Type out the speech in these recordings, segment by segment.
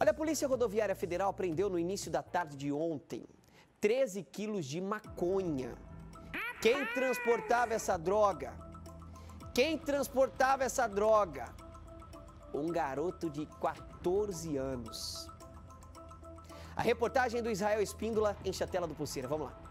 Olha, a Polícia Rodoviária Federal prendeu no início da tarde de ontem 13 quilos de maconha. Quem transportava essa droga? Quem transportava essa droga? Um garoto de 14 anos. A reportagem do Israel Espíndola enche a tela do Pulseira. Vamos lá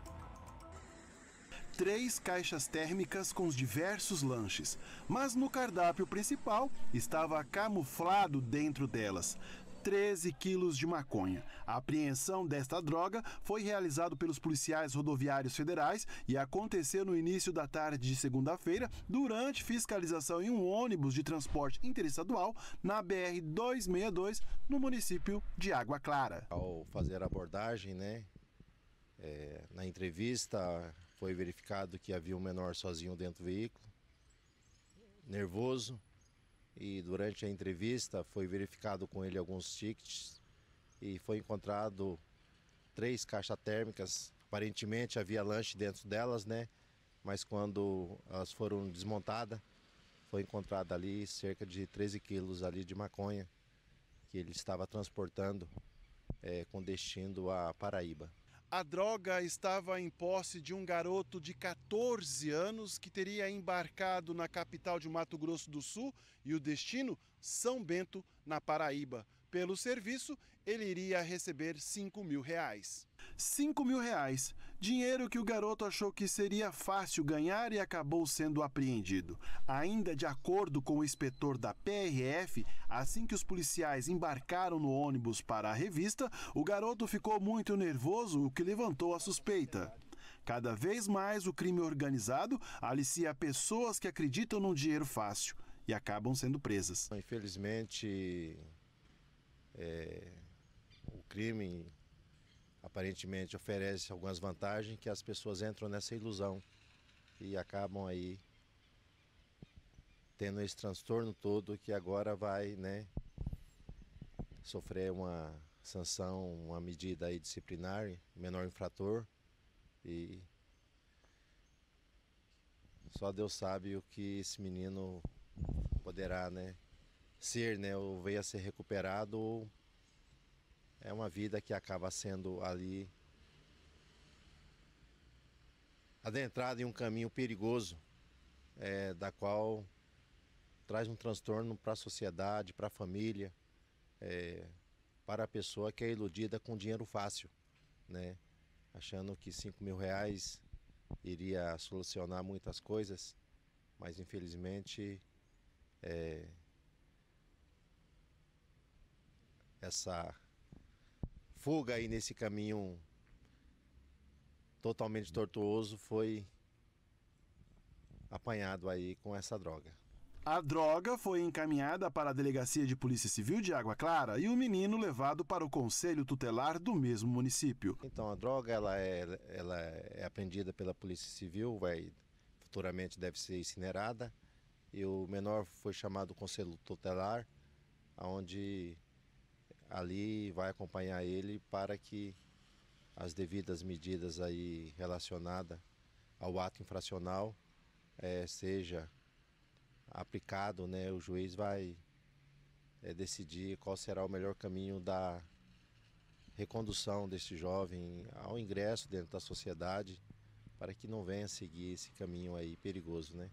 três caixas térmicas com os diversos lanches, mas no cardápio principal estava camuflado dentro delas 13 quilos de maconha. A apreensão desta droga foi realizada pelos policiais rodoviários federais e aconteceu no início da tarde de segunda-feira, durante fiscalização em um ônibus de transporte interestadual na BR-262, no município de Água Clara. Ao fazer a abordagem, né, é, na entrevista foi verificado que havia um menor sozinho dentro do veículo, nervoso, e durante a entrevista foi verificado com ele alguns tickets e foi encontrado três caixas térmicas. Aparentemente havia lanche dentro delas, né? Mas quando elas foram desmontadas, foi encontrado ali cerca de 13 quilos ali de maconha que ele estava transportando é, com destino à Paraíba. A droga estava em posse de um garoto de 14 anos que teria embarcado na capital de Mato Grosso do Sul e o destino, São Bento, na Paraíba. Pelo serviço, ele iria receber 5 mil reais. 5 mil reais, dinheiro que o garoto achou que seria fácil ganhar e acabou sendo apreendido. Ainda de acordo com o inspetor da PRF, assim que os policiais embarcaram no ônibus para a revista, o garoto ficou muito nervoso, o que levantou a suspeita. Cada vez mais o crime organizado alicia pessoas que acreditam num dinheiro fácil e acabam sendo presas. Infelizmente, é, o crime aparentemente oferece algumas vantagens que as pessoas entram nessa ilusão e acabam aí tendo esse transtorno todo que agora vai, né, sofrer uma sanção, uma medida aí disciplinar, menor infrator e só Deus sabe o que esse menino poderá, né, ser, né, ou veio a ser recuperado, é uma vida que acaba sendo ali adentrada em um caminho perigoso, é, da qual traz um transtorno para a sociedade, para a família, é, para a pessoa que é iludida com dinheiro fácil, né? achando que 5 mil reais iria solucionar muitas coisas, mas infelizmente é, essa fuga aí nesse caminho totalmente tortuoso foi apanhado aí com essa droga. A droga foi encaminhada para a Delegacia de Polícia Civil de Água Clara e o menino levado para o Conselho Tutelar do mesmo município. Então, a droga ela é, ela é apreendida pela Polícia Civil, vai, futuramente deve ser incinerada. E o menor foi chamado Conselho Tutelar, onde ali vai acompanhar ele para que as devidas medidas aí relacionadas ao ato infracional é, seja aplicado, né? O juiz vai é, decidir qual será o melhor caminho da recondução desse jovem ao ingresso dentro da sociedade para que não venha seguir esse caminho aí perigoso, né?